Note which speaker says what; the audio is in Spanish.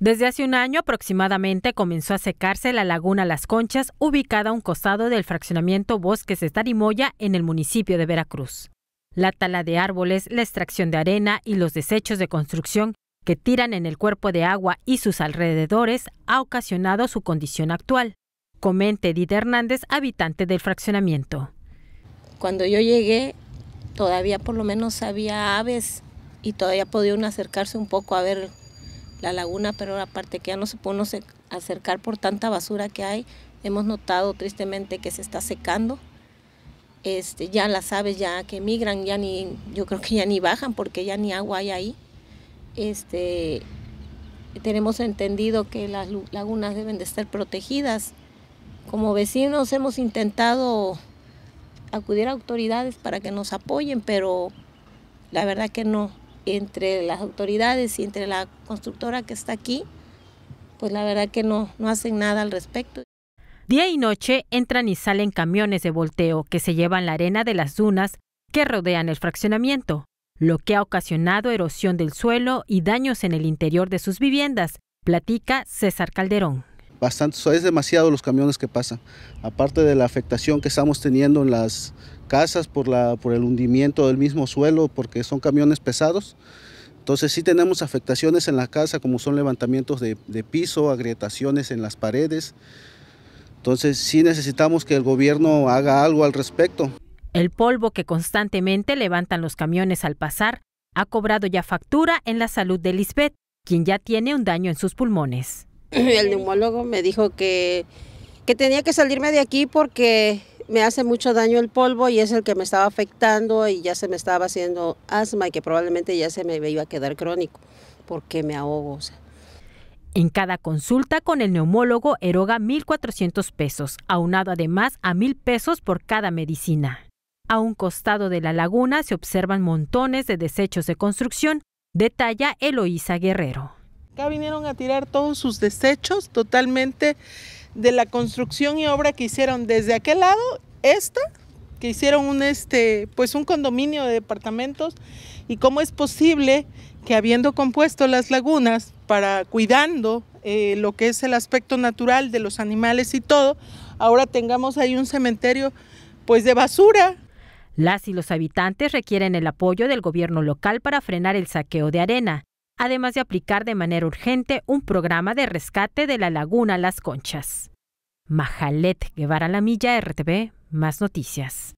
Speaker 1: Desde hace un año aproximadamente comenzó a secarse la laguna Las Conchas, ubicada a un costado del fraccionamiento Bosques de Tarimoya en el municipio de Veracruz. La tala de árboles, la extracción de arena y los desechos de construcción que tiran en el cuerpo de agua y sus alrededores ha ocasionado su condición actual. Comente Edith Hernández, habitante del fraccionamiento.
Speaker 2: Cuando yo llegué, todavía por lo menos había aves y todavía podía acercarse un poco a ver la laguna, pero aparte que ya no se puede acercar por tanta basura que hay, hemos notado tristemente que se está secando. Este, ya las aves ya que emigran, ya ni, yo creo que ya ni bajan porque ya ni agua hay ahí. Este, tenemos entendido que las lagunas deben de estar protegidas. Como vecinos hemos intentado acudir a autoridades para que nos apoyen, pero la verdad que no, entre las autoridades y entre la constructora que está aquí, pues la verdad que no, no hacen nada al respecto.
Speaker 1: Día y noche entran y salen camiones de volteo que se llevan la arena de las dunas que rodean el fraccionamiento, lo que ha ocasionado erosión del suelo y daños en el interior de sus viviendas, platica César Calderón
Speaker 3: es demasiado los camiones que pasan. Aparte de la afectación que estamos teniendo en las casas por, la, por el hundimiento del mismo suelo, porque son camiones pesados. Entonces sí tenemos afectaciones en la casa, como son levantamientos de, de piso, agrietaciones en las paredes. Entonces sí necesitamos que el gobierno haga algo al respecto.
Speaker 1: El polvo que constantemente levantan los camiones al pasar ha cobrado ya factura en la salud de Lisbeth, quien ya tiene un daño en sus pulmones
Speaker 2: el neumólogo me dijo que, tenía que salirme de aquí porque me hace mucho daño el polvo y es el que me estaba afectando y ya se me estaba haciendo asma y que probablemente ya se me iba a quedar crónico porque me ahogo.
Speaker 1: En cada consulta con el neumólogo eroga 1.400 pesos, aunado además a 1.000 pesos por cada medicina. A un costado de la laguna se observan montones de desechos de construcción, detalla Eloísa Guerrero.
Speaker 4: Acá vinieron a tirar todos sus desechos totalmente de la construcción y obra que hicieron desde aquel lado, esta, que hicieron un, este, pues un condominio de departamentos y cómo es posible que habiendo compuesto las lagunas para cuidando eh, lo que es el aspecto natural de los animales y todo, ahora tengamos ahí un cementerio pues de basura.
Speaker 1: Las y los habitantes requieren el apoyo del gobierno local para frenar el saqueo de arena además de aplicar de manera urgente un programa de rescate de la laguna Las Conchas. Majalet Guevara Lamilla, RTV, más noticias.